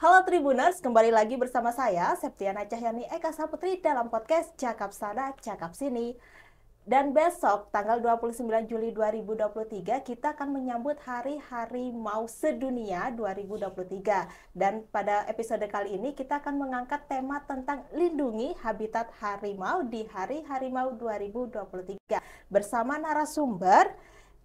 Halo Tribuners, kembali lagi bersama saya Septiana Cahyani Eka Saputri dalam podcast Cakap Sana, Cakap Sini. Dan besok tanggal 29 Juli 2023 kita akan menyambut Hari Hari Mau Sedunia 2023. Dan pada episode kali ini kita akan mengangkat tema tentang lindungi habitat harimau di Hari Harimau 2023 bersama narasumber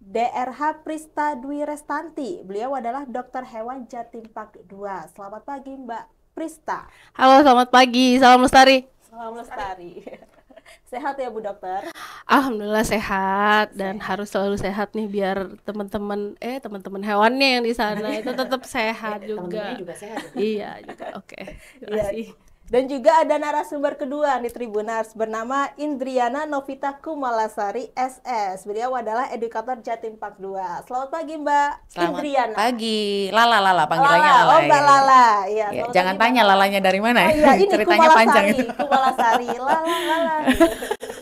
DRH Prista Dwi Restanti. Beliau adalah dokter hewan Jatim Pak 2. Selamat pagi Mbak Prista. Halo, selamat pagi. Salam lestari. Salam lestari. sehat ya Bu Dokter? Alhamdulillah sehat dan harus selalu sehat nih biar teman-teman eh teman-teman hewannya yang di sana itu tetap sehat eh, juga. juga sehat. Iya, juga oke. Okay. Iya. Dan juga ada narasumber kedua di Tribunars bernama Indriana Novita Kumalasari SS. Beliau adalah edukator Jatim Park 2. Selamat pagi Mbak Selamat Indriana. pagi. Lala Lala panggilannya Lala. Oh Mbak Lala. Ya, ya jangan pagi, tanya lalanya dari mana Oh, iya, ini Ceritanya Kumalasari, panjang itu. Kumalasari. Lala Lala.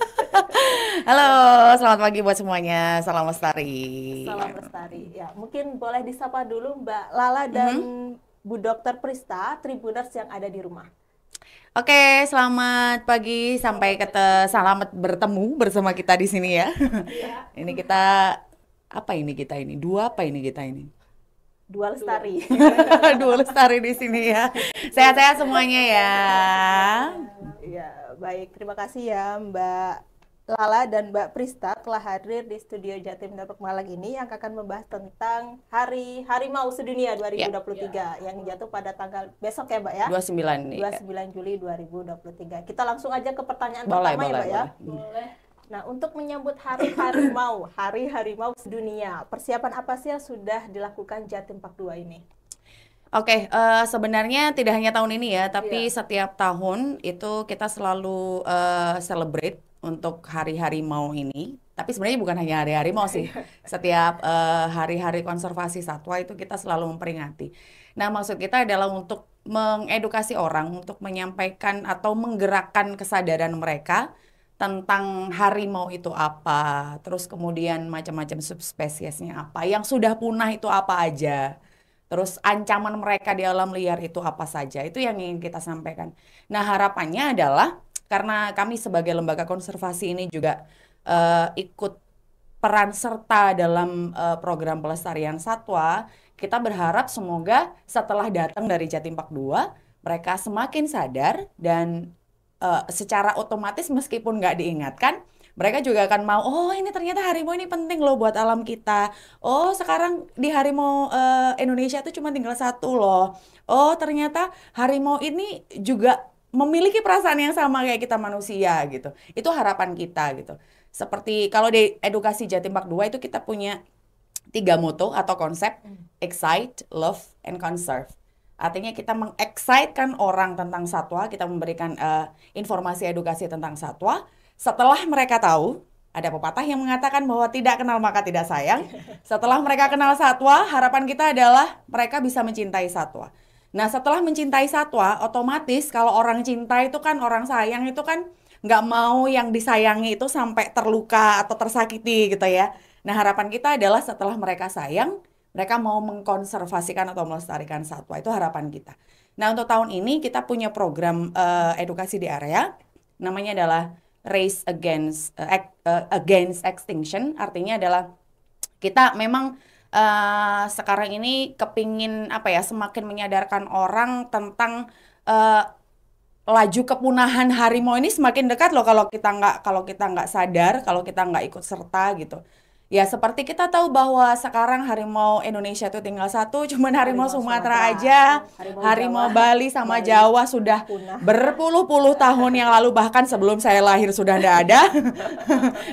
Halo, selamat pagi buat semuanya. Salam lestari. Salam lestari. Ya, mungkin boleh disapa dulu Mbak Lala mhm. dan mm -hmm. Bu Dokter Prista, Tribuners yang ada di rumah. Oke, selamat pagi sampai kata selamat bertemu bersama kita di sini ya. Iya. ini kita apa ini kita ini? Dua apa ini kita ini? Dua lestari. Dua lestari di sini ya. Sehat-sehat semuanya ya. Ya, baik. Terima kasih ya Mbak Lala dan Mbak Prista telah hadir di studio Jatim Depok Malang ini yang akan membahas tentang Hari Harimau Sedunia 2023 ya, yeah. yang jatuh pada tanggal besok ya Mbak ya? 29 29 ya. Juli 2023. Kita langsung aja ke pertanyaan boleh, pertama ya, boleh, ya Mbak ya. Hmm. Boleh. Nah, untuk menyambut Hari Harimau, Hari Harimau Sedunia, persiapan apa sih yang sudah dilakukan Jatim Pak 2 ini? Oke, okay, uh, eh, sebenarnya tidak hanya tahun ini ya, tapi yeah. setiap tahun itu kita selalu uh, celebrate untuk hari-hari mau ini. Tapi sebenarnya bukan hanya hari-hari mau sih. Setiap hari eh, hari-hari konservasi satwa itu kita selalu memperingati. Nah, maksud kita adalah untuk mengedukasi orang untuk menyampaikan atau menggerakkan kesadaran mereka tentang harimau itu apa, terus kemudian macam-macam subspesiesnya apa, yang sudah punah itu apa aja. Terus ancaman mereka di alam liar itu apa saja? Itu yang ingin kita sampaikan. Nah, harapannya adalah karena kami sebagai lembaga konservasi ini juga uh, ikut peran serta dalam uh, program pelestarian satwa, kita berharap semoga setelah datang dari Park 2, mereka semakin sadar dan uh, secara otomatis meskipun nggak diingatkan, mereka juga akan mau, oh ini ternyata harimau ini penting loh buat alam kita. Oh sekarang di harimau uh, Indonesia itu cuma tinggal satu loh. Oh ternyata harimau ini juga memiliki perasaan yang sama kayak kita manusia gitu. Itu harapan kita gitu. Seperti kalau di edukasi Jatim Park 2 itu kita punya tiga moto atau konsep hmm. excite, love, and conserve. Artinya kita mengexcitekan orang tentang satwa, kita memberikan uh, informasi edukasi tentang satwa. Setelah mereka tahu, ada pepatah yang mengatakan bahwa tidak kenal maka tidak sayang. Setelah mereka kenal satwa, harapan kita adalah mereka bisa mencintai satwa. Nah setelah mencintai satwa, otomatis kalau orang cinta itu kan orang sayang itu kan nggak mau yang disayangi itu sampai terluka atau tersakiti gitu ya. Nah harapan kita adalah setelah mereka sayang, mereka mau mengkonservasikan atau melestarikan satwa itu harapan kita. Nah untuk tahun ini kita punya program uh, edukasi di area, namanya adalah Race Against uh, Against Extinction, artinya adalah kita memang uh, sekarang ini kepingin apa ya semakin menyadarkan orang tentang uh, laju kepunahan harimau ini semakin dekat loh kalau kita nggak kalau kita nggak sadar kalau kita nggak ikut serta gitu Ya seperti kita tahu bahwa sekarang harimau Indonesia itu tinggal satu, cuman harimau, harimau Sumatera, aja, harimau, harimau Bali sama Bali. Jawa sudah berpuluh-puluh tahun yang lalu bahkan sebelum saya lahir sudah tidak ada.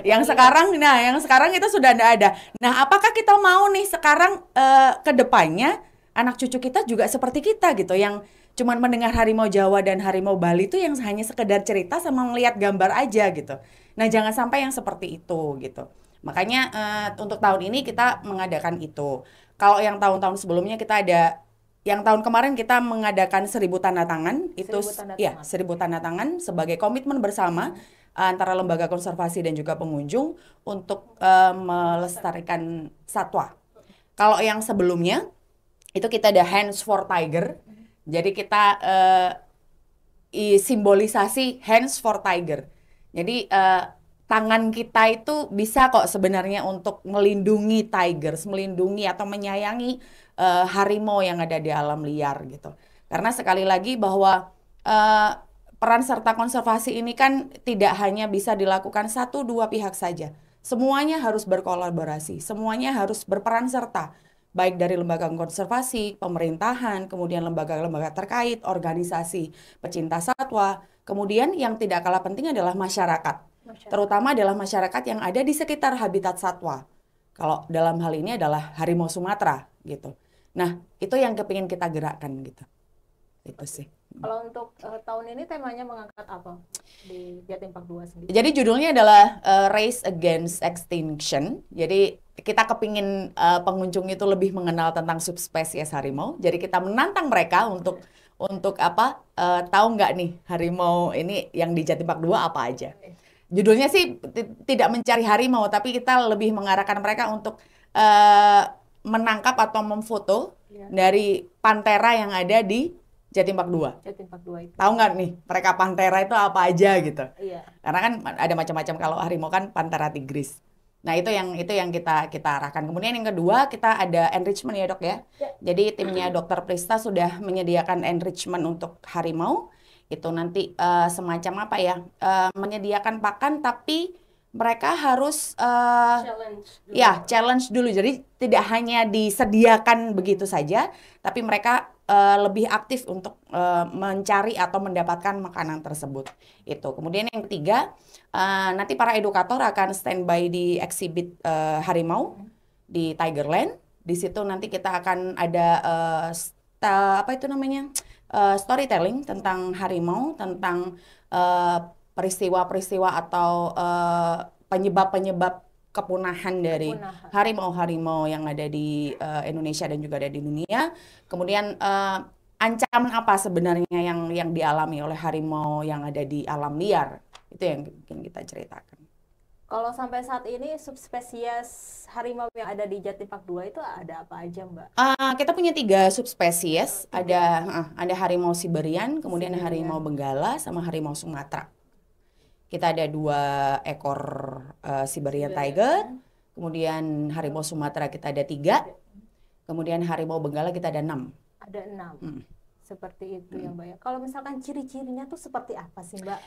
yang iya. sekarang nah yang sekarang itu sudah tidak ada. Nah, apakah kita mau nih sekarang uh, ke depannya anak cucu kita juga seperti kita gitu yang cuman mendengar harimau Jawa dan harimau Bali itu yang hanya sekedar cerita sama melihat gambar aja gitu. Nah, jangan sampai yang seperti itu gitu. Makanya uh, untuk tahun ini kita mengadakan itu. Kalau yang tahun-tahun sebelumnya kita ada yang tahun kemarin kita mengadakan seribu tanda tangan itu tanda ya, tangan. ya seribu tanda iya. tangan sebagai komitmen bersama hmm. antara lembaga konservasi dan juga pengunjung untuk uh, melestarikan satwa. Kalau yang sebelumnya itu kita ada hands for tiger, jadi kita uh, simbolisasi hands for tiger. Jadi uh, tangan kita itu bisa kok sebenarnya untuk melindungi tigers, melindungi atau menyayangi uh, harimau yang ada di alam liar gitu. Karena sekali lagi bahwa uh, peran serta konservasi ini kan tidak hanya bisa dilakukan satu dua pihak saja. Semuanya harus berkolaborasi, semuanya harus berperan serta baik dari lembaga konservasi, pemerintahan, kemudian lembaga-lembaga terkait, organisasi pecinta satwa, kemudian yang tidak kalah penting adalah masyarakat terutama adalah masyarakat yang ada di sekitar habitat satwa. Kalau dalam hal ini adalah harimau Sumatera gitu. Nah, itu yang kepingin kita gerakkan gitu. Itu sih. Kalau untuk uh, tahun ini temanya mengangkat apa di Jatim Park 2 sendiri? Jadi judulnya adalah uh, Race Against Extinction. Jadi kita kepingin uh, pengunjung itu lebih mengenal tentang subspesies harimau. Jadi kita menantang mereka untuk untuk apa uh, tahu nggak nih harimau ini yang di Jatim Park 2 apa aja judulnya sih tidak mencari harimau tapi kita lebih mengarahkan mereka untuk uh, menangkap atau memfoto ya. dari pantera yang ada di Jatimpak 2. Park dua itu. Tahu nggak nih mereka pantera itu apa aja gitu? Iya. Karena kan ada macam-macam kalau harimau kan pantera tigris. Nah, itu yang itu yang kita kita arahkan. Kemudian yang kedua, kita ada enrichment ya, Dok ya. ya. Jadi timnya Dokter Prista sudah menyediakan enrichment untuk harimau itu nanti uh, semacam apa ya uh, menyediakan pakan tapi mereka harus uh, challenge ya challenge dulu jadi tidak hanya disediakan begitu saja tapi mereka uh, lebih aktif untuk uh, mencari atau mendapatkan makanan tersebut itu kemudian yang ketiga uh, nanti para edukator akan standby di exhibit uh, harimau di Tigerland di situ nanti kita akan ada uh, apa itu namanya uh, storytelling tentang harimau, tentang eh, peristiwa-peristiwa uh, atau eh, penyebab-penyebab uh, kepunahan dari harimau-harimau yang ada di uh, Indonesia dan juga ada di dunia. Kemudian uh, ancaman apa sebenarnya yang yang dialami oleh harimau yang ada di alam liar? Itu yang mungkin kita ceritakan. Kalau sampai saat ini subspesies harimau yang ada di Jatim Park 2 itu ada apa aja, Mbak? Uh, kita punya tiga subspesies. Oh, ada uh, ada harimau Siberian, kemudian Siberian. harimau Benggala, sama harimau Sumatera. Kita ada dua ekor uh, Siberian, Siberian Tiger, kemudian harimau Sumatera kita ada tiga, kemudian harimau Benggala kita ada enam. Ada enam. Hmm. Seperti itu ya, hmm. ya, Mbak. Kalau misalkan ciri-cirinya tuh seperti apa sih, Mbak?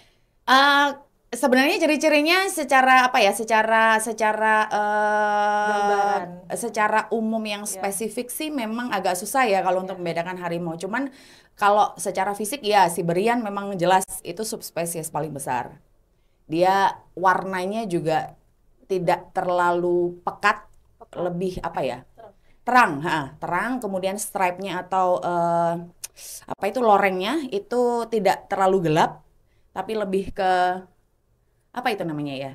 Uh, sebenarnya ciri-cirinya secara apa ya secara secara uh, secara umum yang iya. spesifik yeah. sih memang agak susah ya kalau yeah. untuk membedakan harimau cuman kalau secara fisik ya si berian memang jelas itu subspesies paling besar dia warnanya juga tidak terlalu pekat, pekat. lebih apa ya terang ha, terang kemudian stripe-nya atau uh, apa itu lorengnya itu tidak terlalu gelap tapi lebih ke apa itu namanya ya?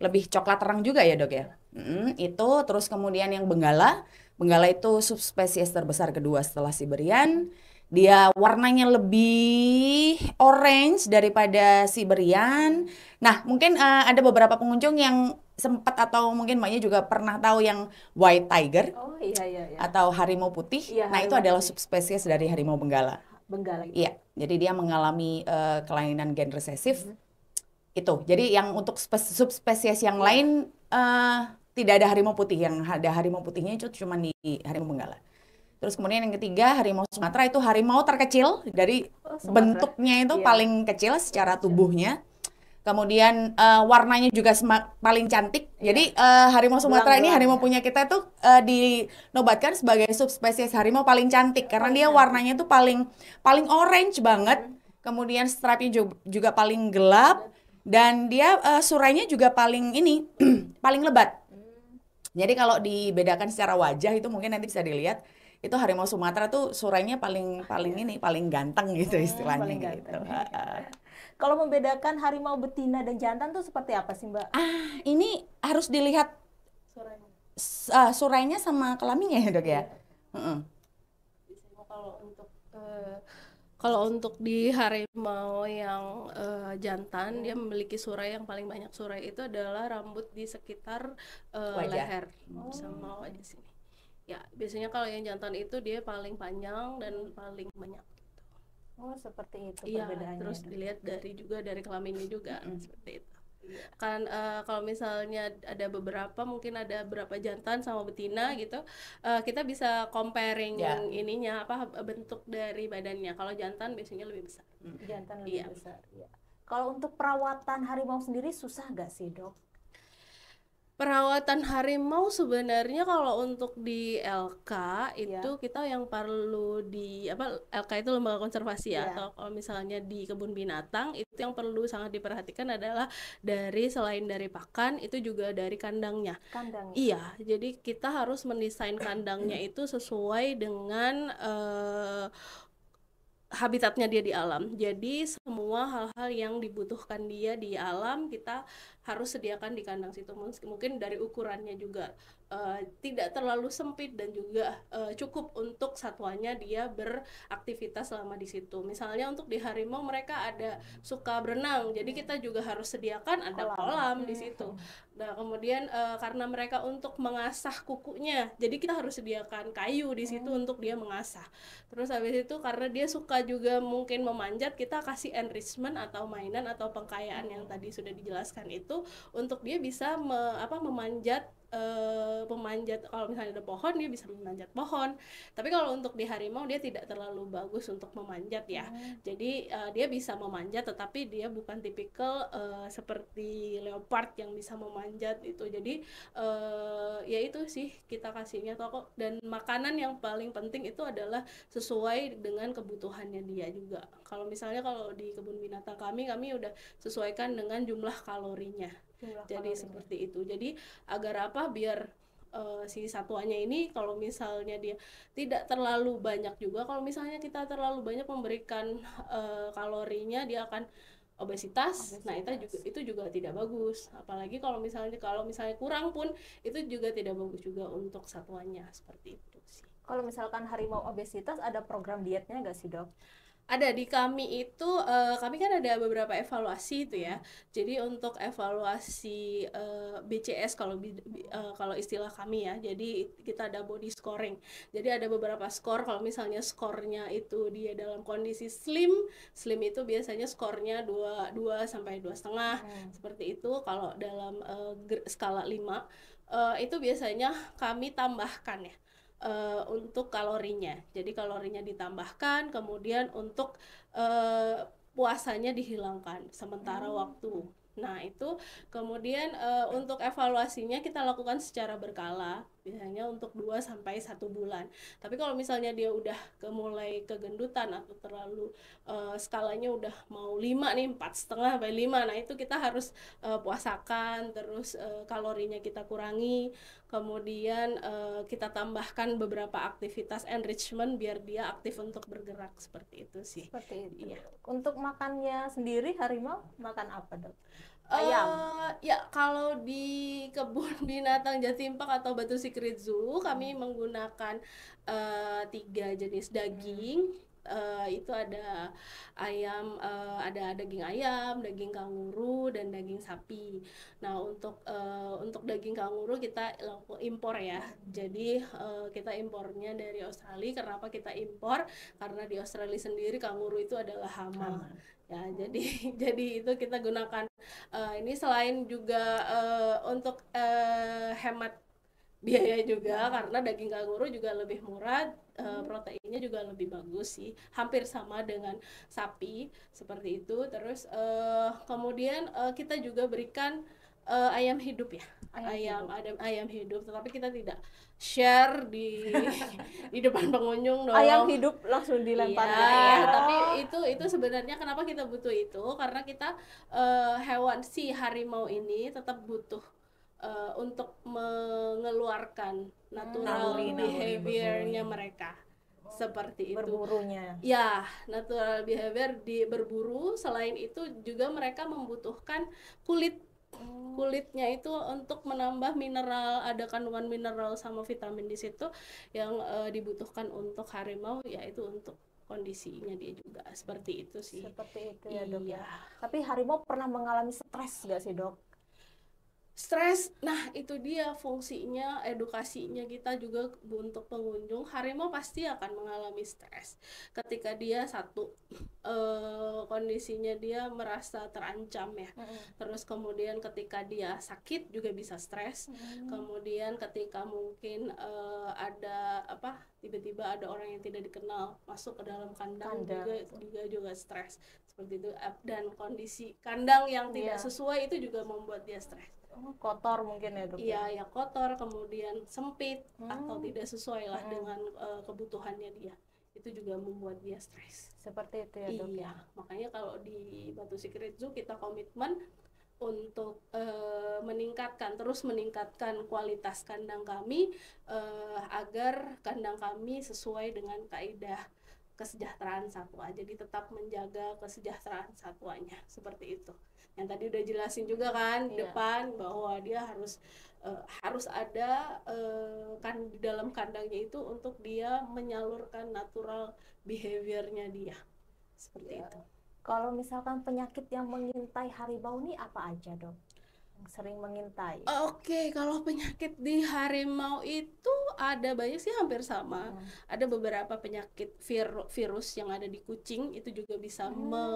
Lebih coklat terang juga ya dok ya? Mm, itu terus kemudian yang benggala, benggala itu subspesies terbesar kedua setelah Siberian. Dia warnanya lebih orange daripada Siberian. Nah, mungkin uh, ada beberapa pengunjung yang sempat atau mungkin mbaknya juga pernah tahu yang white tiger oh, iya, iya, iya. atau harimau putih. Iya, nah, harimau itu adalah subspesies dari harimau benggala. Benggala. Gitu. Iya, jadi dia mengalami uh, kelainan gen resesif. Mm -hmm itu. Jadi yang untuk subspesies yang iya. lain uh, tidak ada harimau putih. Yang ada harimau putihnya itu cuma di harimau benggala. Terus kemudian yang ketiga harimau Sumatera itu harimau terkecil dari oh, bentuknya itu yeah. paling kecil secara tubuhnya. Kemudian uh, warnanya juga paling cantik. Yeah. Jadi uh, harimau Sumatera ini ya. harimau punya kita itu uh, dinobatkan sebagai subspesies harimau paling cantik karena dia warnanya itu paling paling orange banget. Hmm. Kemudian stripe-nya juga paling gelap dan dia uh, surainya juga paling ini paling lebat. Jadi kalau dibedakan secara wajah itu mungkin nanti bisa dilihat itu harimau Sumatera tuh surainya paling paling iya. ini paling ganteng gitu hmm, istilahnya hmm, ganteng. gitu. kalau membedakan harimau betina dan jantan tuh seperti apa sih Mbak? Ah ini harus dilihat surainya, uh, surainya sama kelaminnya ya dok ya. iya. uh -uh. Kalau untuk uh, kalau untuk di harimau yang uh, jantan, hmm. dia memiliki surai yang paling banyak surai itu adalah rambut di sekitar uh, leher oh. sama wajah sini. Ya, biasanya kalau yang jantan itu dia paling panjang dan paling banyak. Gitu. Oh, seperti itu ya, Terus dilihat dari juga dari kelaminnya juga seperti itu kan uh, kalau misalnya ada beberapa mungkin ada berapa jantan sama betina gitu uh, kita bisa comparing yeah. ininya apa bentuk dari badannya kalau jantan biasanya lebih besar hmm. jantan lebih yeah. besar ya. kalau untuk perawatan harimau sendiri susah gak sih dok perawatan harimau sebenarnya kalau untuk di LK iya. itu yeah. kita yang perlu di apa LK itu lembaga konservasi ya iya. atau kalau misalnya di kebun binatang itu yang perlu sangat diperhatikan adalah dari selain dari pakan itu juga dari kandangnya. Kandang. Ya? Iya, jadi kita harus mendesain kandangnya itu sesuai dengan uh, habitatnya dia di alam. Jadi semua hal-hal yang dibutuhkan dia di alam kita harus sediakan di kandang situ. Mungkin dari ukurannya juga Eh, tidak terlalu sempit dan juga uh, cukup untuk satwanya dia beraktivitas selama di situ. Misalnya untuk di harimau mereka ada suka berenang, jadi kita juga harus sediakan ada kolam, kolam di hmm. situ. Nah kemudian uh, karena mereka untuk mengasah kukunya, jadi kita harus sediakan kayu di situ hmm. untuk dia mengasah. Terus habis itu karena dia suka juga mungkin memanjat, kita kasih enrichment atau mainan atau pengkayaan yang tadi sudah dijelaskan itu untuk dia bisa me, apa memanjat uh, memanjat kalau misalnya ada pohon dia bisa memanjat pohon tapi kalau untuk di harimau dia tidak terlalu bagus untuk memanjat ya hmm. jadi uh, dia bisa memanjat tetapi dia bukan tipikal uh, seperti leopard yang bisa memanjat itu jadi uh, ya itu sih kita kasihnya toko dan makanan yang paling penting itu adalah sesuai dengan kebutuhannya dia juga kalau misalnya kalau di kebun binatang kami kami udah sesuaikan dengan jumlah kalorinya jadi seperti itu jadi agar apa biar uh, si satuannya ini kalau misalnya dia tidak terlalu banyak juga kalau misalnya kita terlalu banyak memberikan uh, kalorinya dia akan obesitas. obesitas. Nah, itu juga itu juga tidak bagus. Apalagi kalau misalnya kalau misalnya kurang pun itu juga tidak bagus juga untuk satuannya seperti itu sih. Kalau misalkan harimau obesitas ada program dietnya nggak sih, Dok? ada di kami itu uh, kami kan ada beberapa evaluasi itu ya jadi untuk evaluasi uh, eh, BCS kalau uh, kalau istilah kami ya jadi kita ada body scoring jadi ada beberapa skor kalau misalnya skornya itu dia dalam kondisi slim slim itu biasanya skornya dua dua sampai dua setengah hmm. seperti itu kalau dalam uh, skala 5 uh, itu biasanya kami tambahkan ya uh, untuk kalorinya. Jadi kalorinya ditambahkan, kemudian untuk uh, puasanya dihilangkan sementara hmm. waktu. Nah, itu kemudian uh, untuk evaluasinya kita lakukan secara berkala biasanya untuk 2 sampai satu bulan. Tapi kalau misalnya dia udah ke mulai kegendutan atau terlalu uh, skalanya udah mau 5 nih, empat setengah sampai 5. Nah, itu kita harus uh, puasakan terus uh, kalorinya kita kurangi, kemudian uh, kita tambahkan beberapa aktivitas enrichment biar dia aktif untuk bergerak seperti itu sih. Seperti itu. Iya. Untuk makannya sendiri harimau makan apa, Dok? ayam? Uh, ya kalau di kebun binatang Jatimpak atau Batu Secret Zoo kami hmm. menggunakan uh, tiga jenis hmm. daging uh, itu ada ayam uh, ada daging ayam daging kanguru dan daging sapi nah untuk uh, untuk daging kanguru kita impor ya jadi uh, kita impornya dari Australia kenapa kita impor karena di Australia sendiri kanguru itu adalah hama ah ya jadi jadi itu kita gunakan uh, ini selain juga uh, untuk uh, hemat biaya iya. juga karena daging kanguru juga lebih murah hmm. proteinnya juga lebih bagus sih hampir sama dengan sapi seperti itu terus uh, kemudian uh, kita juga berikan uh, ayam hidup ya ayam, ayam hidup. ada ayam hidup tetapi kita tidak share di di depan pengunjung dong ayam hidup langsung dilempar ya, ya. tapi itu itu sebenarnya kenapa kita butuh itu karena kita uh, hewan si harimau ini tetap butuh uh, untuk mengeluarkan natural hmm, behaviornya mereka seperti itu berburunya ya natural behavior di berburu selain itu juga mereka membutuhkan kulit hmm. kulitnya itu untuk menambah mineral ada kandungan mineral sama vitamin di situ yang uh, dibutuhkan untuk harimau yaitu untuk kondisinya dia juga seperti itu sih seperti itu ya iya. dok iya. ya tapi harimau pernah mengalami stres gak sih dok stres nah itu dia fungsinya edukasinya kita juga untuk pengunjung harimau pasti akan mengalami stres ketika dia satu eh, kondisinya dia merasa terancam ya terus kemudian ketika dia sakit juga bisa stres kemudian ketika mungkin eh, ada apa tiba-tiba ada orang yang tidak dikenal masuk ke dalam kandang, Kanda. juga juga juga stres seperti itu dan kondisi kandang yang tidak yeah. sesuai itu juga membuat dia stres Oh, kotor mungkin ya dok iya, ya ya kotor kemudian sempit hmm. atau tidak sesuai lah hmm. dengan uh, kebutuhannya dia itu juga membuat dia stres seperti itu ya dok iya ya? makanya kalau di Batu Secret Zoo kita komitmen untuk e, meningkatkan terus meningkatkan kualitas kandang kami e, agar kandang kami sesuai dengan kaidah kesejahteraan satwa jadi tetap menjaga kesejahteraan satwanya seperti itu yang tadi udah jelasin juga kan yeah. depan bahwa dia harus uh, harus ada uh, kan di dalam kandangnya itu untuk dia menyalurkan natural behaviornya dia seperti yeah. itu. Kalau misalkan penyakit yang mengintai harimau ini apa aja dok? sering mengintai. Oke, okay, kalau penyakit di harimau itu ada banyak sih hampir sama. Hmm. Ada beberapa penyakit vir virus yang ada di kucing itu juga bisa hmm. me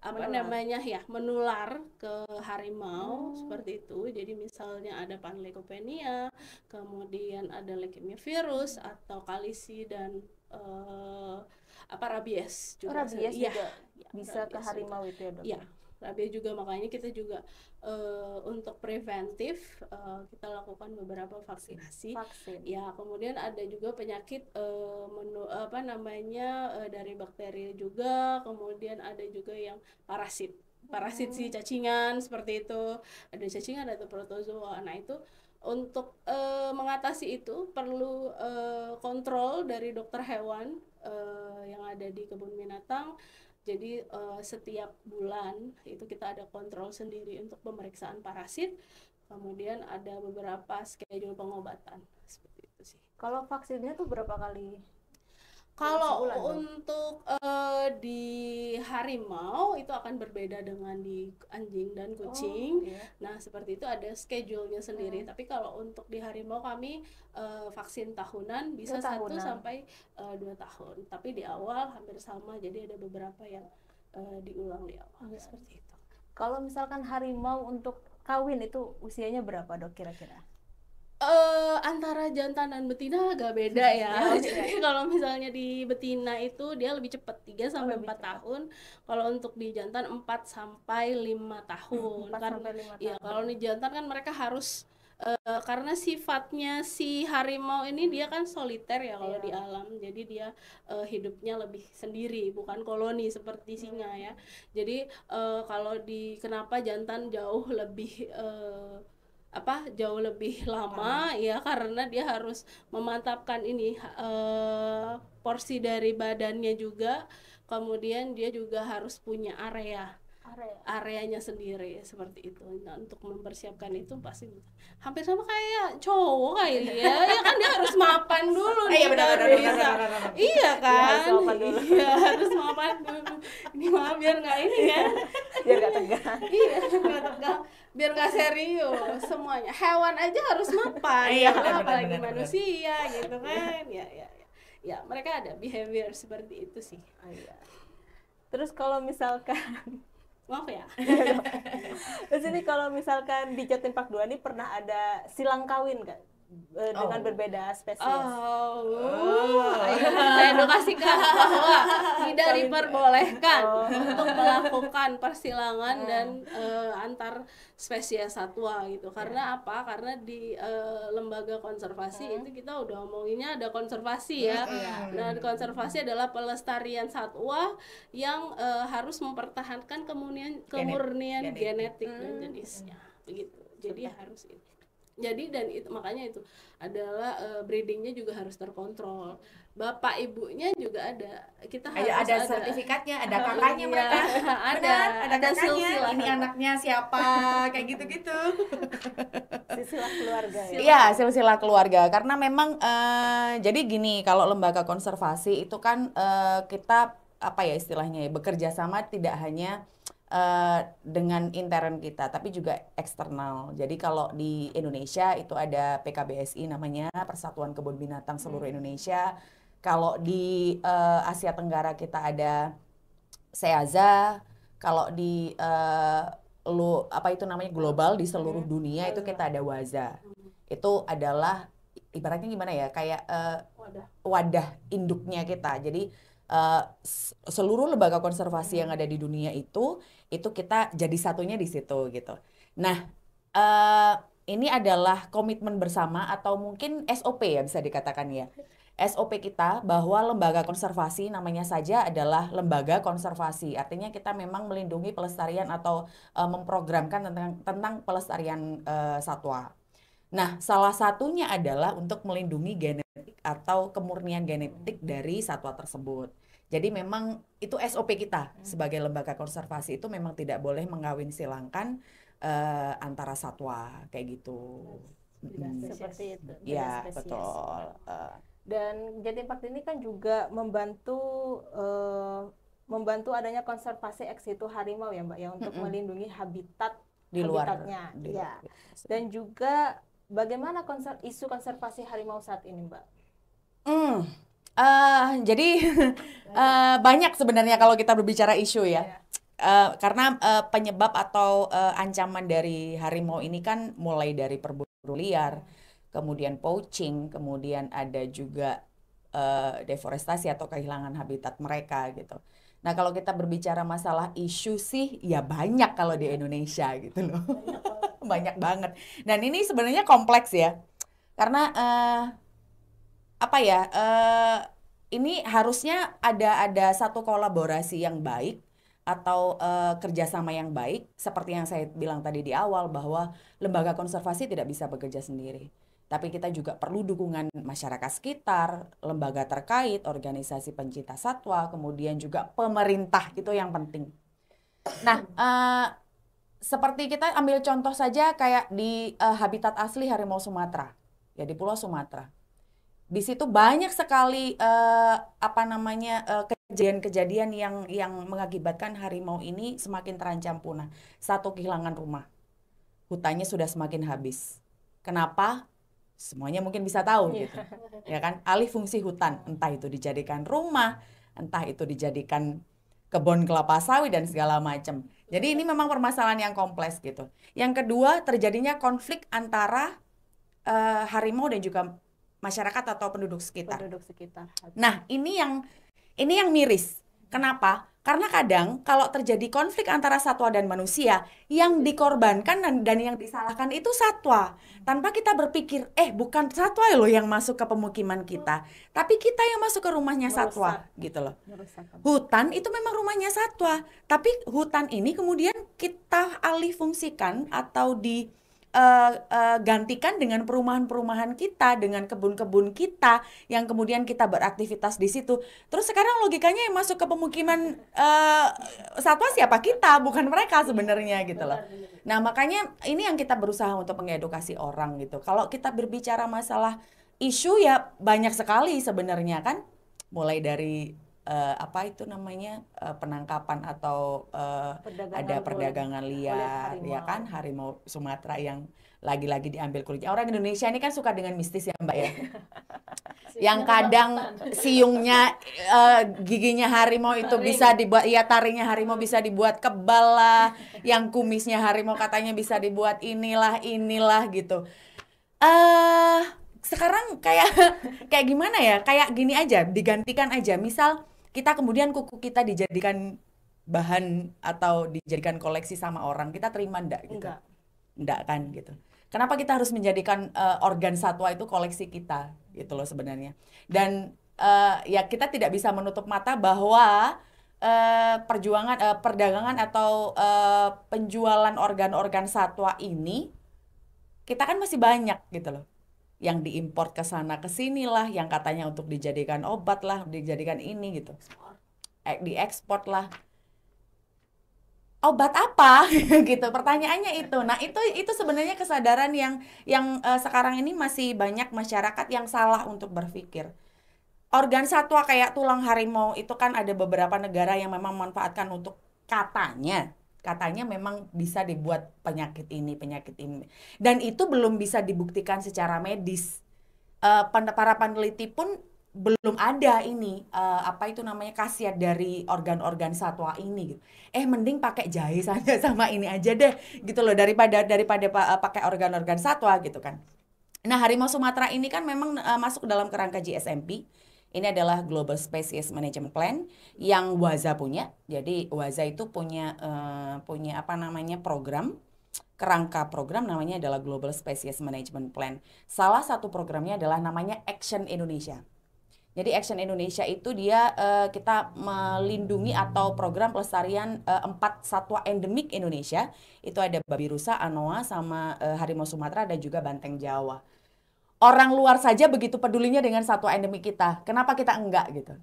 apa menular. namanya ya menular ke harimau hmm. seperti itu jadi misalnya ada panleukopenia kemudian ada leukemia virus atau kalisi dan uh, apa rabies juga oh, rabies iya. juga ya, bisa rabies ke harimau itu ya dok ya rabies juga makanya kita juga uh, untuk preventif uh, kita lakukan beberapa vaksinasi. Vaksin. Ya, kemudian ada juga penyakit uh, menu, apa namanya uh, dari bakteri juga, kemudian ada juga yang parasit. Parasit si hmm. cacingan seperti itu. Ada cacingan ada protozoa. Nah, itu untuk e, mengatasi itu perlu e, kontrol dari dokter hewan e, yang ada di kebun binatang jadi uh, setiap bulan itu kita ada kontrol sendiri untuk pemeriksaan parasit, kemudian ada beberapa schedule pengobatan seperti itu sih. Kalau vaksinnya tuh berapa kali kalau untuk uh, di harimau itu akan berbeda dengan di anjing dan oh, kucing. Oh, iya. yeah. Nah, seperti itu ada schedule-nya sendiri. Hmm. Tapi kalau untuk di harimau kami uh, vaksin tahunan bisa satu sampai uh, dua tahun. Tapi di awal hampir sama. Jadi ada beberapa yang uh, diulang di awal yeah. seperti itu. Kalau misalkan harimau untuk kawin itu usianya berapa dok kira-kira? uh, antara jantan dan betina agak beda ya. Jadi iya, ya. kalau misalnya di betina itu dia lebih cepat 3 sampai oh, 4 cepat. tahun. Kalau untuk di jantan 4 sampai 5 tahun. 4 karena, sampai 5 iya, tahun. Ya, kalau di jantan kan mereka harus Uh, karena sifatnya si harimau ini dia kan soliter ya kalau yeah. di alam jadi dia uh, hidupnya lebih sendiri bukan koloni seperti hmm. singa ya jadi uh, kalau di kenapa jantan jauh lebih uh, apa jauh lebih lama ya karena dia harus memantapkan ini uh, porsi dari badannya juga kemudian dia juga harus punya area area areanya sendiri seperti itu nah, untuk mempersiapkan itu pasti hampir sama kayak cowok kali ya ya kan dia harus mapan dulu iya, nih, iya benar, iya kan harus mapan dulu iya harus mapan dulu ini maaf biar nggak ini ya biar nggak tegang iya nggak tegang biar nggak serius semuanya hewan aja harus mapan iya, ya, apalagi bener, manusia bener. gitu kan ya ya ya ya mereka ada behavior seperti itu sih iya. terus kalau misalkan maaf ya terus ini kalau misalkan di Jatim Pak 2 ini pernah ada silang kawin kan Eh, dengan oh. berbeda spesies. Oh, oh. Ayo, saya edukasikan bahwa tidak diperbolehkan oh. untuk melakukan persilangan oh. dan uh, antar spesies satwa gitu. Karena yeah. apa? Karena di uh, lembaga konservasi hmm. itu kita udah omonginnya ada konservasi iya. ya. Yeah. Iya. Dan konservasi adalah pelestarian satwa yang uh, harus mempertahankan kemurnian kemurnian genetik, genetik dan hmm. jenisnya. Hmm. Begitu. Jadi Serta. harus ini jadi dan itu makanya itu adalah uh, breedingnya juga harus terkontrol bapak ibunya juga ada kita ada, harus ada, ada sertifikatnya ada kakaknya iya, mereka ada ada, ada kakaknya silsilah. ini anaknya siapa kayak gitu gitu silsilah keluarga ya iya silsilah keluarga karena memang uh, jadi gini kalau lembaga konservasi itu kan uh, kita apa ya istilahnya ya, bekerja sama tidak hanya Eh, dengan intern kita, tapi juga eksternal. Jadi kalau di Indonesia itu ada PKBSI namanya Persatuan Kebun Binatang seluruh hmm. Indonesia. Kalau di uh, Asia Tenggara kita ada SEAZA. Kalau di uh, lu apa itu namanya global di seluruh hmm. dunia itu kita ada WAZA. Hmm. Itu adalah ibaratnya gimana ya kayak uh, wadah induknya kita. Jadi uh, seluruh lembaga konservasi yang ada di dunia itu itu kita jadi satunya di situ gitu. Nah, uh, ini adalah komitmen bersama atau mungkin SOP ya bisa dikatakan ya. SOP kita bahwa lembaga konservasi namanya saja adalah lembaga konservasi. Artinya kita memang melindungi pelestarian atau uh, memprogramkan tentang tentang pelestarian uh, satwa. Nah, salah satunya adalah untuk melindungi genetik atau kemurnian genetik dari satwa tersebut. Jadi memang itu SOP kita hmm. sebagai lembaga konservasi itu memang tidak boleh mengawin silangkan uh, antara satwa kayak gitu. Hmm. Seperti itu. Ya betul. Uh, dan jadi Park ini kan juga membantu uh, membantu adanya konservasi eks itu harimau ya Mbak ya untuk -hmm. melindungi habitat di luar habitatnya. Di iya. luar. Ya. Dan juga bagaimana konser, isu konservasi harimau saat ini Mbak? Mm Uh, jadi uh, banyak sebenarnya kalau kita berbicara isu ya. Uh, karena uh, penyebab atau uh, ancaman dari harimau ini kan mulai dari perburuan liar, kemudian poaching, kemudian ada juga uh, deforestasi atau kehilangan habitat mereka gitu. Nah kalau kita berbicara masalah isu sih ya banyak kalau di Indonesia gitu loh, banyak banget. Dan ini sebenarnya kompleks ya, karena uh, apa ya uh, ini harusnya ada ada satu kolaborasi yang baik atau uh, kerjasama yang baik seperti yang saya bilang tadi di awal bahwa lembaga konservasi tidak bisa bekerja sendiri tapi kita juga perlu dukungan masyarakat sekitar, lembaga terkait, organisasi pencinta satwa, kemudian juga pemerintah itu yang penting. Nah, uh, seperti kita ambil contoh saja kayak di uh, habitat asli harimau Sumatera, ya di Pulau Sumatera di situ banyak sekali uh, apa namanya kejadian eh, kejadian-kejadian yang yang mengakibatkan harimau ini semakin terancam punah. Satu kehilangan rumah, hutannya sudah semakin habis. Kenapa? Semuanya mungkin bisa tahu yeah. gitu, ya kan? Alih fungsi hutan, entah itu dijadikan rumah, entah itu dijadikan kebun kelapa sawit dan segala macam. Jadi ini memang permasalahan yang kompleks gitu. Yang kedua terjadinya konflik antara uh, harimau dan juga masyarakat atau penduduk sekitar. Penduduk sekitar. Nah, ini yang ini yang miris. Kenapa? Karena kadang kalau terjadi konflik antara satwa dan manusia, yang dikorbankan dan, dan yang disalahkan itu satwa. Tanpa kita berpikir, eh bukan satwa loh yang masuk ke pemukiman kita, tapi kita yang masuk ke rumahnya satwa, gitu loh. Merusak. Hutan itu memang rumahnya satwa, tapi hutan ini kemudian kita alih fungsikan atau di uh, uh, gantikan dengan perumahan-perumahan kita, dengan kebun-kebun kita yang kemudian kita beraktivitas di situ. Terus sekarang logikanya yang masuk ke pemukiman uh, satwa siapa kita, bukan mereka iya, sebenarnya gitu loh. Nah, makanya ini yang kita berusaha untuk mengedukasi orang gitu. Kalau kita berbicara masalah isu ya banyak sekali sebenarnya kan mulai dari uh, apa itu namanya uh, penangkapan atau uh, ada perdagangan liar ya kan harimau Sumatera yang lagi-lagi diambil kulitnya orang Indonesia ini kan suka dengan mistis ya mbak ya iya. yang kadang siungnya uh, giginya harimau itu Taring. bisa dibuat ya tarinya harimau bisa dibuat kebal lah yang kumisnya harimau katanya bisa dibuat inilah inilah gitu eh uh, sekarang kayak kayak gimana ya kayak gini aja digantikan aja misal kita kemudian kuku kita dijadikan bahan atau dijadikan koleksi sama orang kita terima ndak gitu enggak enggak kan gitu kenapa kita harus menjadikan uh, organ satwa itu koleksi kita gitu loh sebenarnya dan uh, ya kita tidak bisa menutup mata bahwa uh, perjuangan uh, perdagangan atau uh, penjualan organ-organ satwa ini kita kan masih banyak gitu loh yang diimpor ke sana ke sini lah yang katanya untuk dijadikan obat lah dijadikan ini gitu di eh, diekspor lah obat apa gitu pertanyaannya itu nah itu itu sebenarnya kesadaran yang yang uh, sekarang ini masih banyak masyarakat yang salah untuk berpikir organ satwa kayak tulang harimau itu kan ada beberapa negara yang memang manfaatkan untuk katanya katanya memang bisa dibuat penyakit ini, penyakit ini. Dan itu belum bisa dibuktikan secara medis. Uh, para peneliti pun belum ada ini uh, apa itu namanya khasiat dari organ-organ satwa ini gitu. Eh mending pakai jahe saja sama ini aja deh gitu loh daripada daripada eh, pakai organ-organ satwa gitu kan. Nah, harimau Sumatera ini kan memang uh, masuk dalam kerangka GSMP ini adalah Global Species Management Plan yang Waza punya. Jadi Waza itu punya uh, punya apa namanya program kerangka program namanya adalah Global Species Management Plan. Salah satu programnya adalah namanya Action Indonesia. Jadi Action Indonesia itu dia uh, kita melindungi atau program pelestarian eh, empat satwa endemik Indonesia. Itu ada babi rusa, anoa, sama uh, harimau Sumatera dan juga banteng Jawa orang luar saja begitu pedulinya dengan satu endemi kita. Kenapa kita enggak gitu?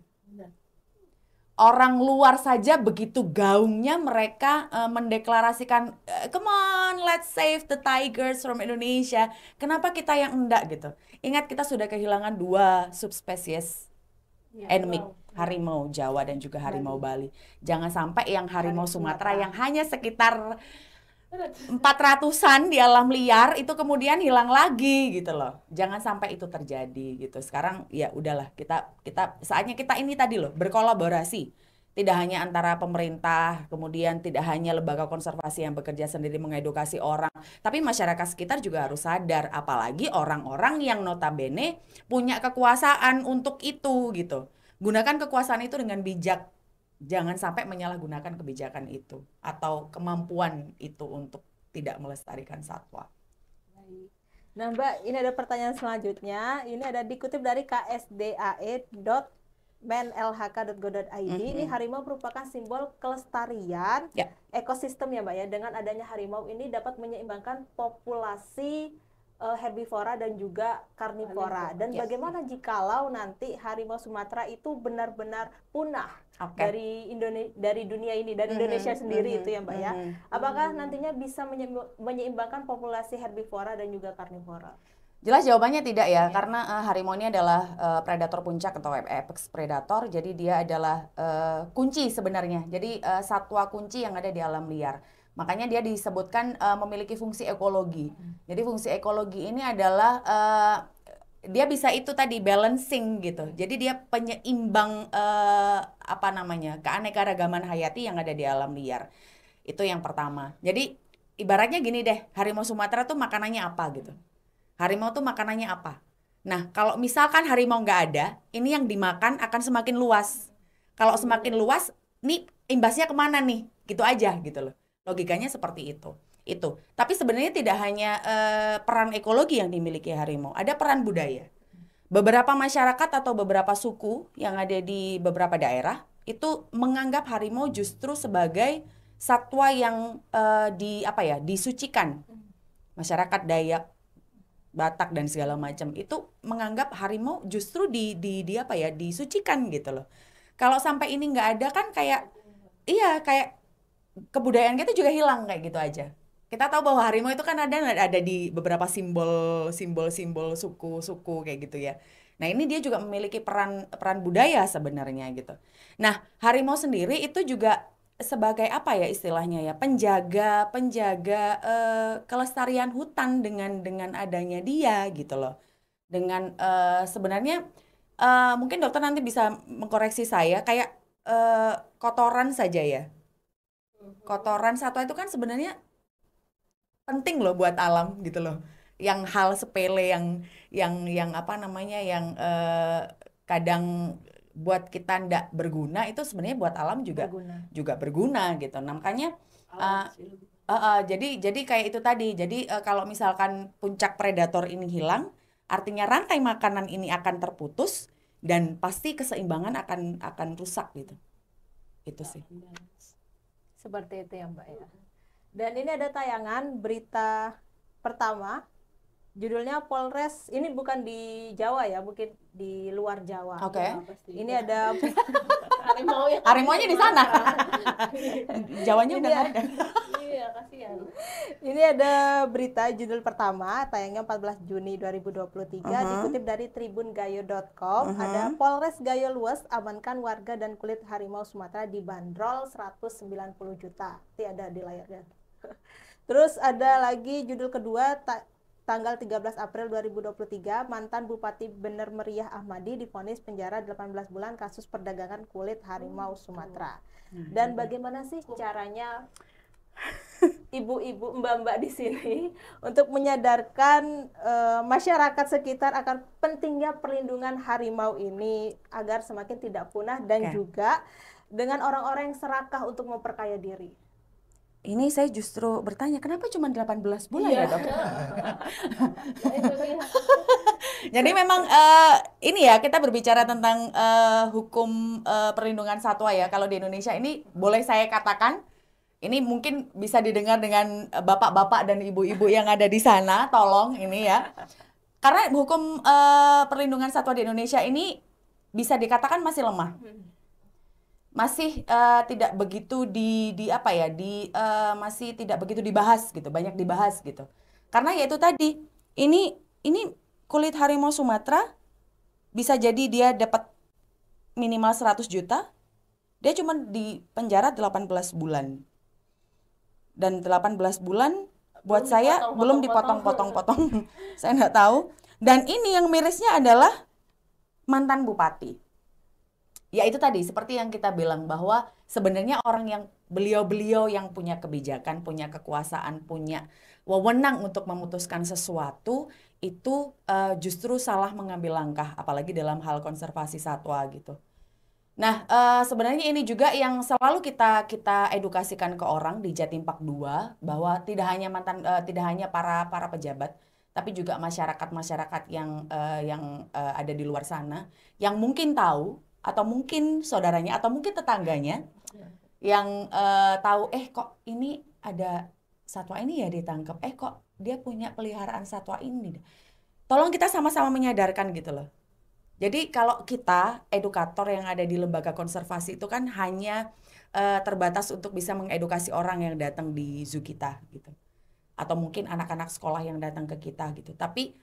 Orang luar saja begitu gaungnya mereka uh, mendeklarasikan, eh, come on, let's save the tigers from Indonesia. Kenapa kita yang enggak gitu? Ingat kita sudah kehilangan dua subspesies ya, endemik. Wow harimau Jawa dan juga harimau Bali. Jangan sampai yang harimau Sumatera yang hanya sekitar empat ratusan di alam liar itu kemudian hilang lagi gitu loh jangan sampai itu terjadi gitu sekarang ya udahlah kita kita saatnya kita ini tadi loh berkolaborasi tidak hanya antara pemerintah kemudian tidak hanya lembaga konservasi yang bekerja sendiri mengedukasi orang tapi masyarakat sekitar juga harus sadar apalagi orang-orang yang notabene punya kekuasaan untuk itu gitu gunakan kekuasaan itu dengan bijak jangan sampai menyalahgunakan kebijakan itu atau kemampuan itu untuk tidak melestarikan satwa. Nah Mbak, ini ada pertanyaan selanjutnya. Ini ada dikutip dari ksdae.menlhk.go.id. Mm -hmm. Ini harimau merupakan simbol kelestarian yeah. ekosistem ya Mbak ya. Dengan adanya harimau ini dapat menyeimbangkan populasi Eh, herbivora dan juga karnivora. Dan yes. bagaimana jikalau nanti harimau Sumatera itu benar-benar punah okay. dari Indonesia dari dunia ini, dari mm -hmm. Indonesia sendiri mm -hmm. itu ya, Mbak mm -hmm. ya. Mm-hmm, Apakah mm -hmm. nantinya bisa menyeimbangkan populasi herbivora dan juga karnivora? Jelas jawabannya tidak ya, iya. karena uh, harimau ini adalah uh, predator puncak atau apex predator, jadi dia adalah uh, kunci sebenarnya. Jadi uh, satwa kunci yang ada di alam liar. Makanya dia disebutkan uh, memiliki fungsi ekologi. Hmm. Jadi fungsi ekologi ini adalah uh, dia bisa itu tadi balancing gitu. Jadi dia penyeimbang uh, apa namanya keanekaragaman hayati yang ada di alam liar. Itu yang pertama. Jadi ibaratnya gini deh, harimau Sumatera tuh makanannya apa gitu. Harimau tuh makanannya apa? Nah, kalau misalkan harimau nggak ada, ini yang dimakan akan semakin luas. Kalau semakin luas, nih imbasnya kemana nih? Gitu aja gitu loh logikanya seperti itu itu tapi sebenarnya tidak hanya uh, peran ekologi yang dimiliki harimau ada peran budaya beberapa masyarakat atau beberapa suku yang ada di beberapa daerah itu menganggap harimau justru sebagai satwa yang uh, di apa ya disucikan masyarakat Dayak Batak dan segala macam itu menganggap harimau justru di di di apa ya disucikan gitu loh kalau sampai ini nggak ada kan kayak iya kayak kebudayaan kita juga hilang kayak gitu aja kita tahu bahwa harimau itu kan ada ada di beberapa simbol simbol simbol suku suku kayak gitu ya nah ini dia juga memiliki peran peran budaya sebenarnya gitu nah harimau sendiri itu juga sebagai apa ya istilahnya ya penjaga penjaga eh, kelestarian hutan dengan dengan adanya dia gitu loh dengan eh, sebenarnya eh, mungkin dokter nanti bisa mengkoreksi saya kayak eh, kotoran saja ya kotoran satwa itu kan sebenarnya penting loh buat alam gitu loh yang hal sepele yang yang yang apa namanya yang eh, kadang buat kita ndak berguna itu sebenarnya buat alam juga berguna. juga berguna gitu nah, makanya uh, uh, uh, jadi jadi kayak itu tadi jadi uh, kalau misalkan puncak predator ini hilang artinya rantai makanan ini akan terputus dan pasti keseimbangan akan akan rusak gitu itu sih seperti itu ya Mbak ya. Dan ini ada tayangan berita pertama Judulnya Polres. Ini bukan di Jawa ya, mungkin di luar Jawa. Oke. Okay. Ya, ini ada Harimau ya. Harimaunya di sana. Jawanya udah ada. Iya, kasihan. Ini ada berita judul pertama, tayangnya 14 Juni 2023, uh -huh. dikutip dari tribungayo.com. Uh -huh. Ada Polres Gayo luas amankan warga dan kulit harimau Sumatera dibanderol 190 juta. Tidak ada di layarnya. Terus ada lagi judul kedua tanggal 13 April 2023, mantan Bupati Bener Meriah Ahmadi difonis penjara 18 bulan kasus perdagangan kulit harimau oh, Sumatera. Gitu. Nah, dan bagaimana sih caranya ibu-ibu, mbak-mbak di sini untuk menyadarkan uh, masyarakat sekitar akan pentingnya perlindungan harimau ini agar semakin tidak punah dan okay. juga dengan orang-orang yang serakah untuk memperkaya diri ini saya justru bertanya kenapa cuma 18 bulan iya. ya dok? Jadi memang uh, ini ya kita berbicara tentang uh, hukum uh, perlindungan satwa ya kalau di Indonesia ini boleh saya katakan ini mungkin bisa didengar dengan bapak-bapak dan ibu-ibu yang ada di sana tolong ini ya karena hukum uh, perlindungan satwa di Indonesia ini bisa dikatakan masih lemah. Hmm masih uh, tidak begitu di di apa ya di uh, masih tidak begitu dibahas gitu banyak dibahas gitu karena yaitu tadi ini ini kulit harimau Sumatera bisa jadi dia dapat minimal 100 juta dia cuma di penjara 18 bulan dan 18 bulan buat belum saya dipotong, belum dipotong-potong-potong saya nggak tahu dan ini yang mirisnya adalah mantan bupati ya itu tadi seperti yang kita bilang bahwa sebenarnya orang yang beliau-beliau yang punya kebijakan, punya kekuasaan, punya wewenang untuk memutuskan sesuatu itu uh, justru salah mengambil langkah apalagi dalam hal konservasi satwa gitu. Nah, uh, sebenarnya ini juga yang selalu kita kita edukasikan ke orang di Jatim Pak 2 bahwa tidak hanya mantan uh, tidak hanya para para pejabat tapi juga masyarakat-masyarakat yang uh, yang uh, ada di luar sana yang mungkin tahu atau mungkin saudaranya atau mungkin tetangganya iya. yang uh, tahu eh kok ini ada satwa ini ya ditangkap eh kok dia punya peliharaan satwa ini tolong kita sama-sama menyadarkan gitu loh jadi kalau kita edukator yang ada di lembaga konservasi itu kan hanya uh, terbatas untuk bisa mengedukasi orang yang datang di zoo kita gitu atau mungkin anak-anak sekolah yang datang ke kita gitu tapi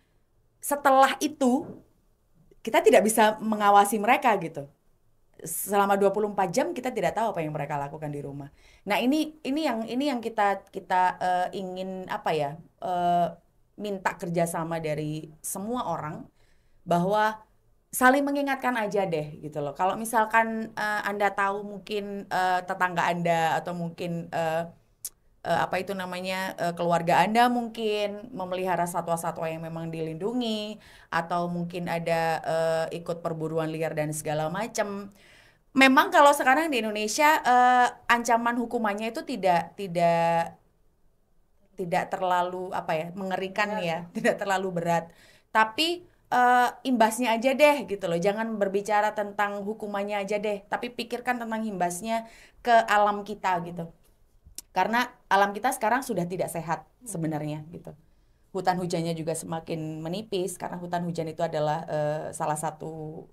setelah itu kita tidak bisa mengawasi mereka gitu selama 24 jam kita tidak tahu apa yang mereka lakukan di rumah. Nah, ini ini yang ini yang kita kita uh, ingin apa ya? Uh, minta kerjasama dari semua orang bahwa saling mengingatkan aja deh gitu loh. Kalau misalkan uh, Anda tahu mungkin uh, tetangga Anda atau mungkin uh, uh, apa itu namanya uh, keluarga Anda mungkin memelihara satwa-satwa yang memang dilindungi atau mungkin ada uh, ikut perburuan liar dan segala macam. Memang kalau sekarang di Indonesia uh, ancaman hukumannya itu tidak tidak tidak terlalu apa ya, mengerikan ya, ya tidak terlalu berat. Tapi uh, imbasnya aja deh gitu loh. Jangan berbicara tentang hukumannya aja deh, tapi pikirkan tentang imbasnya ke alam kita gitu. Karena alam kita sekarang sudah tidak sehat sebenarnya gitu. Hutan hujannya juga semakin menipis karena hutan hujan itu adalah uh, salah satu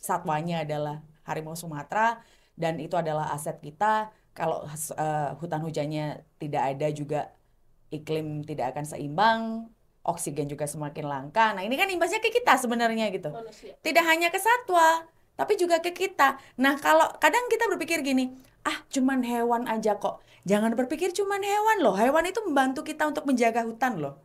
satwanya adalah harimau Sumatera dan itu adalah aset kita. Kalau uh, hutan hujannya tidak ada juga iklim tidak akan seimbang, oksigen juga semakin langka. Nah, ini kan imbasnya ke kita sebenarnya gitu. Manusia. Tidak hanya ke satwa, tapi juga ke kita. Nah, kalau kadang kita berpikir gini, ah cuman hewan aja kok. Jangan berpikir cuman hewan loh. Hewan itu membantu kita untuk menjaga hutan loh.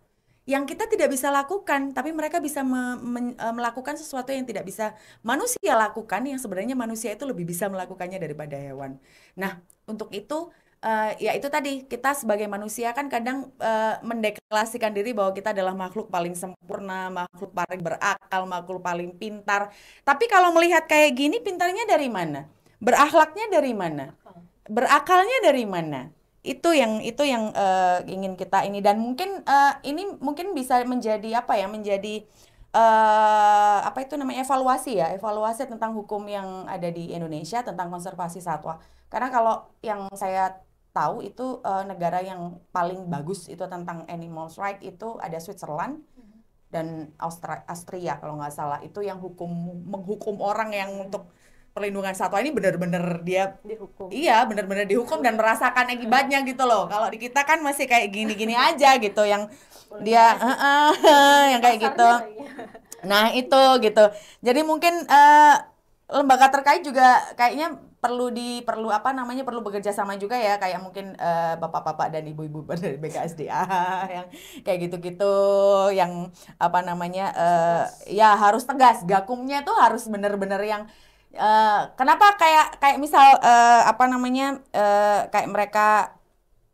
Yang kita tidak bisa lakukan, tapi mereka bisa me me eh, melakukan sesuatu yang tidak bisa manusia lakukan, yang sebenarnya manusia itu lebih bisa melakukannya daripada hewan. Nah, untuk itu uh, ya itu tadi kita sebagai manusia kan kadang uh, mendeklarasikan diri bahwa kita adalah makhluk paling sempurna, makhluk paling berakal, makhluk paling pintar. Tapi kalau melihat kayak gini, pintarnya dari mana? Berakhlaknya dari mana? berakalnya dari mana? Itu yang itu yang uh, ingin kita ini dan mungkin uh, ini mungkin bisa menjadi apa ya? Menjadi uh, apa itu namanya evaluasi ya evaluasi tentang hukum yang ada di Indonesia tentang konservasi satwa karena kalau yang saya tahu itu uh, negara yang paling bagus itu tentang animals right itu ada Switzerland mm-hmm. dan Austra Austria kalau nggak salah itu yang hukum menghukum orang yang untuk perlindungan satwa ini benar-benar dia dihukum. Iya, benar-benar dihukum dan merasakan akibatnya gitu loh. Kalau di kita kan masih kayak gini-gini aja gitu yang Boleh dia uh, uh, yang gitu. kayak gitu. Nah, itu gitu. Jadi mungkin uh, lembaga terkait juga kayaknya perlu di perlu apa namanya perlu bekerja sama juga ya kayak mungkin bapak eh, bapak-bapak dan ibu-ibu dari BKSDA yang kayak gitu-gitu yang apa namanya uh, ya harus tegas gakumnya tuh harus bener-bener yang Eh, kenapa kayak kayak misal uh, apa namanya uh, kayak mereka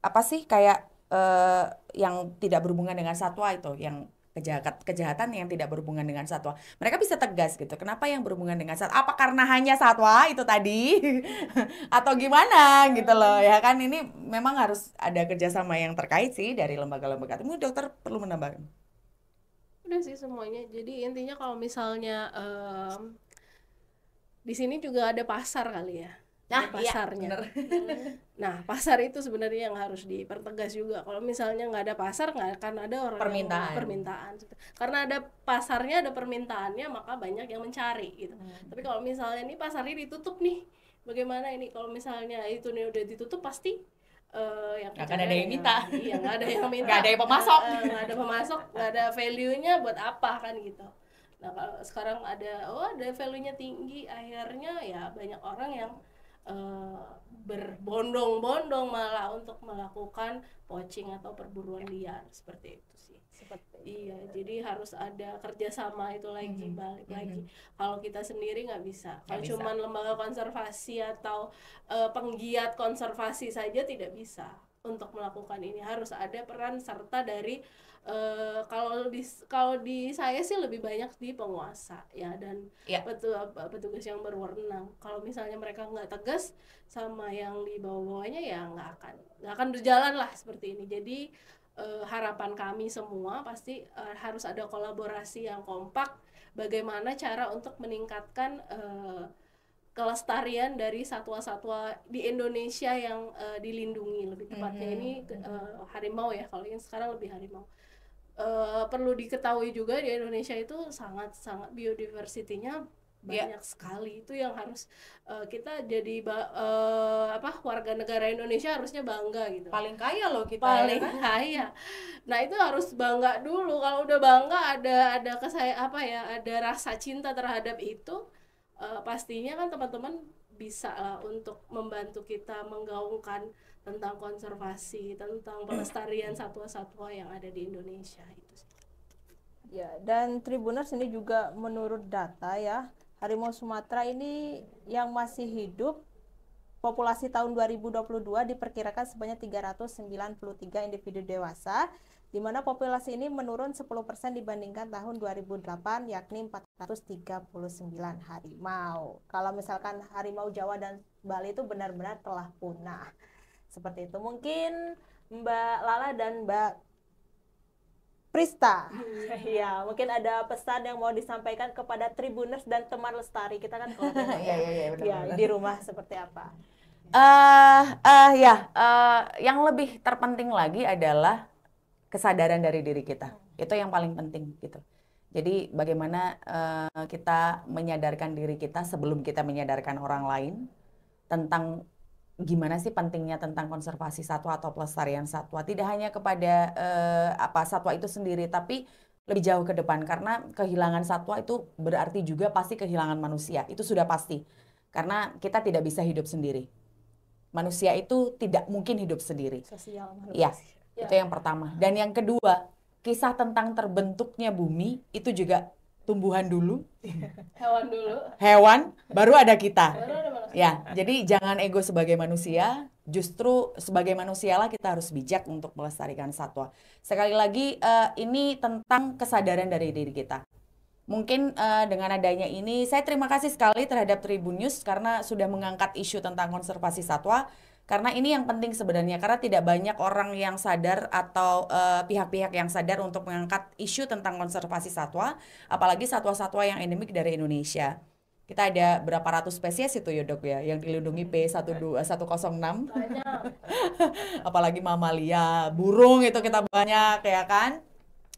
apa sih kayak uh, yang tidak berhubungan dengan satwa itu yang kejahat kejahatan yang tidak berhubungan dengan satwa. Mereka bisa tegas gitu. Kenapa yang berhubungan dengan satwa? Apa karena hanya satwa itu tadi atau gimana gitu loh ya kan ini memang harus ada kerjasama yang terkait sih dari lembaga-lembaga. itu Mungkin dokter perlu menambahkan. Udah sih semuanya. Jadi intinya kalau misalnya um, di sini juga ada pasar kali ya nah, iya, pasarnya iya, nah pasar itu sebenarnya yang harus dipertegas juga kalau misalnya nggak ada pasar nggak akan ada orang permintaan yang permintaan karena ada pasarnya ada permintaannya maka banyak yang mencari gitu hmm. tapi kalau misalnya ini pasarnya ditutup nih bagaimana ini kalau misalnya itu nih udah ditutup pasti uh, yang gak ada yang minta iya nggak ada yang minta nggak ada yang pemasok eh, nggak uh, ada pemasok nggak ada value nya buat apa kan gitu Nah kalau sekarang ada oh ada value-nya tinggi, akhirnya ya banyak orang yang uh, berbondong-bondong malah untuk melakukan poaching atau perburuan ya. liar seperti itu sih. Seperti iya, jadi harus ada kerjasama itu lagi mm -hmm. balik -hmm. lagi. Kalau kita sendiri nggak bisa. Kalau cuman lembaga konservasi atau uh, penggiat konservasi saja tidak bisa untuk melakukan ini harus ada peran serta dari uh, kalau di kalau di saya sih lebih banyak di penguasa ya dan yeah. petu, petugas yang berwenang kalau misalnya mereka nggak tegas sama yang di bawahnya ya nggak akan nggak akan berjalan lah seperti ini jadi uh, harapan kami semua pasti uh, harus ada kolaborasi yang kompak bagaimana cara untuk meningkatkan uh, kelestarian dari satwa-satwa di Indonesia yang uh, dilindungi lebih tepatnya mm -hmm. ini uh, harimau ya kalau yang sekarang lebih harimau uh, perlu diketahui juga di Indonesia itu sangat sangat biodiversitinya iya. banyak yeah. sekali itu yang harus uh, kita jadi uh, apa warga negara Indonesia harusnya bangga gitu paling kaya loh kita ya paling ya, kan? kaya nah itu harus bangga dulu kalau udah bangga ada ada kesaya apa ya ada rasa cinta terhadap itu uh, pastinya kan teman-teman bisa lah untuk membantu kita menggaungkan tentang konservasi, tentang pelestarian satwa-satwa yang ada di Indonesia itu. Ya, dan Tribuners ini juga menurut data ya, harimau Sumatera ini yang masih hidup populasi tahun 2022 diperkirakan sebanyak 393 individu dewasa di mana populasi ini menurun 10% dibandingkan tahun 2008 yakni 439 harimau. Kalau misalkan harimau Jawa dan Bali itu benar-benar telah punah. Seperti itu mungkin Mbak Lala dan Mbak Prista. Iya, iya mungkin ada pesan yang mau disampaikan kepada Tribuners dan teman Lestari. Kita kan Iya, iya, iya, iya, iya di rumah seperti apa? Eh, uh, uh, ya, eh uh, yang lebih terpenting lagi adalah kesadaran dari diri kita. Itu yang paling penting gitu. Jadi bagaimana uh, kita menyadarkan diri kita sebelum kita menyadarkan orang lain tentang gimana sih pentingnya tentang konservasi satwa atau pelestarian satwa. Tidak hanya kepada uh, apa satwa itu sendiri, tapi lebih jauh ke depan karena kehilangan satwa itu berarti juga pasti kehilangan manusia. Itu sudah pasti. Karena kita tidak bisa hidup sendiri. Manusia itu tidak mungkin hidup sendiri. Sosial manusia. Ya, Ya. Itu yang pertama. Dan yang kedua, kisah tentang terbentuknya bumi itu juga tumbuhan dulu, hewan dulu, hewan baru ada kita. Baru ada manusia. Ya, jadi jangan ego sebagai manusia, justru sebagai manusialah kita harus bijak untuk melestarikan satwa. Sekali lagi uh, ini tentang kesadaran dari diri kita. Mungkin uh, dengan adanya ini saya terima kasih sekali terhadap Tribun News karena sudah mengangkat isu tentang konservasi satwa karena ini yang penting sebenarnya karena tidak banyak orang yang sadar atau eh, pihak-pihak uh, yang sadar untuk mengangkat isu tentang konservasi satwa, apalagi satwa-satwa yang endemik dari Indonesia. Kita ada berapa ratus spesies itu ya dok ya yang dilindungi P12106. Eh, apalagi mamalia, burung itu kita banyak ya kan.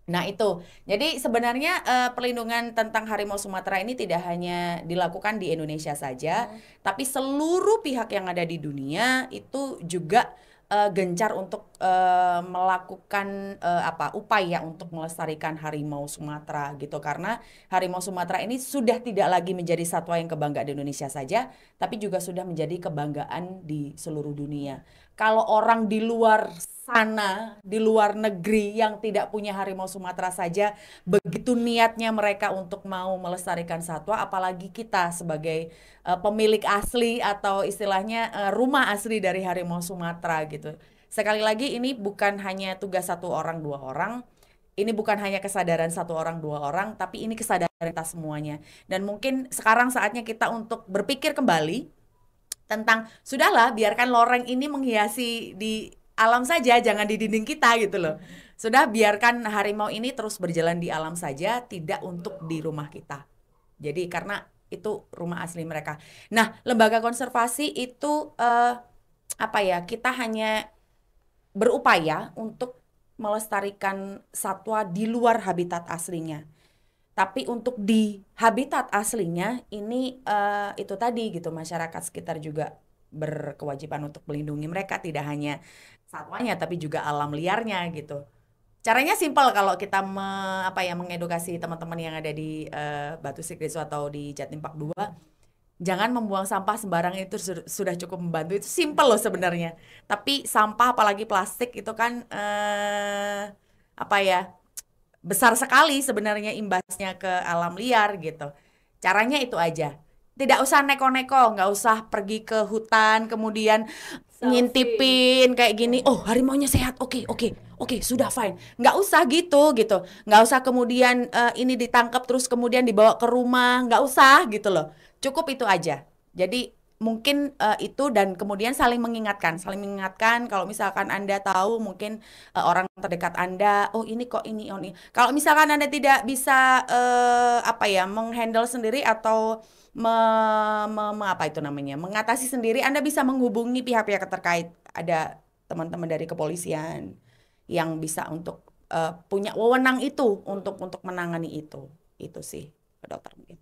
Nah itu, jadi sebenarnya uh, perlindungan tentang harimau Sumatera ini tidak hanya dilakukan di Indonesia saja, hmm. tapi seluruh pihak yang ada di dunia itu juga uh, gencar untuk uh, melakukan uh, apa upaya untuk melestarikan harimau Sumatera gitu karena harimau Sumatera ini sudah tidak lagi menjadi satwa yang kebanggaan di Indonesia saja, tapi juga sudah menjadi kebanggaan di seluruh dunia. Kalau orang di luar sana di luar negeri yang tidak punya harimau Sumatera saja begitu niatnya mereka untuk mau melestarikan satwa apalagi kita sebagai uh, pemilik asli atau istilahnya uh, rumah asli dari harimau Sumatera gitu. Sekali lagi ini bukan hanya tugas satu orang dua orang ini bukan hanya kesadaran satu orang dua orang tapi ini kesadaran kita semuanya dan mungkin sekarang saatnya kita untuk berpikir kembali tentang sudahlah biarkan loreng ini menghiasi di alam saja, jangan di dinding kita gitu loh. Sudah biarkan harimau ini terus berjalan di alam saja, tidak untuk di rumah kita. Jadi karena itu rumah asli mereka. Nah, lembaga konservasi itu eh, apa ya? Kita hanya berupaya untuk melestarikan satwa di luar habitat aslinya. Tapi untuk di habitat aslinya ini uh, itu tadi gitu masyarakat sekitar juga berkewajiban untuk melindungi mereka tidak hanya satwanya tapi juga alam liarnya gitu caranya simpel kalau kita me, apa ya mengedukasi teman-teman yang ada di uh, Batu Sikriso atau di Jatim Park 2 jangan membuang sampah sembarang itu sudah cukup membantu itu simple loh sebenarnya tapi sampah apalagi plastik itu kan uh, apa ya besar sekali sebenarnya imbasnya ke alam liar gitu caranya itu aja tidak usah neko-neko, nggak usah pergi ke hutan kemudian Selfie. ngintipin kayak gini. Oh, harimaunya sehat. Oke, okay, oke. Okay, oke, okay, sudah fine. Nggak usah gitu gitu. Nggak usah kemudian uh, ini ditangkap terus kemudian dibawa ke rumah, nggak usah gitu loh. Cukup itu aja. Jadi mungkin uh, itu dan kemudian saling mengingatkan, saling mengingatkan kalau misalkan Anda tahu mungkin uh, orang terdekat Anda, oh ini kok ini oh ini. Kalau misalkan Anda tidak bisa uh, apa ya, menghandle sendiri atau me, me, me, apa itu namanya mengatasi sendiri Anda bisa menghubungi pihak-pihak terkait ada teman-teman dari kepolisian yang bisa untuk uh, punya wewenang itu untuk untuk menangani itu itu sih dokter mungkin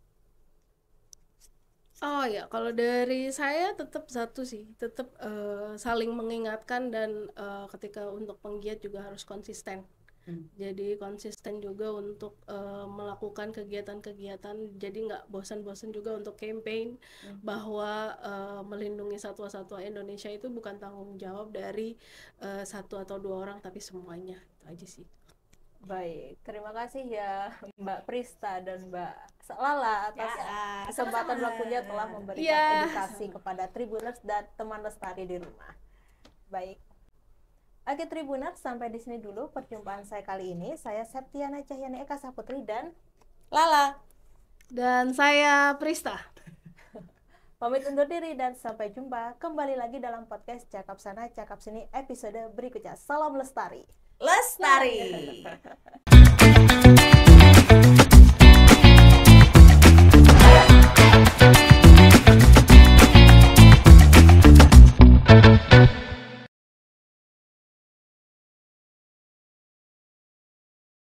Oh ya, kalau dari saya tetap satu sih, tetap uh, eh, saling mengingatkan dan uh, ketika untuk penggiat juga harus konsisten hmm. jadi konsisten juga untuk uh, melakukan kegiatan-kegiatan jadi nggak bosan-bosan juga untuk campaign hmm. bahwa uh, melindungi satwa-satwa Indonesia itu bukan tanggung jawab dari uh, satu atau dua orang tapi semuanya itu aja sih Baik, terima kasih ya Mbak Prista dan Mbak Lala atas ya, kesempatan waktunya telah memberikan ya. edukasi kepada Tribuners dan teman lestari di rumah. Baik, Oke Tribunat sampai di sini dulu perjumpaan saya kali ini. Saya Septiana Cahyani Eka Saputri dan Lala. Dan saya Prista. Pamit undur diri dan sampai jumpa kembali lagi dalam podcast Cakap Sana Cakap Sini episode berikutnya. Salam Lestari. Lestari.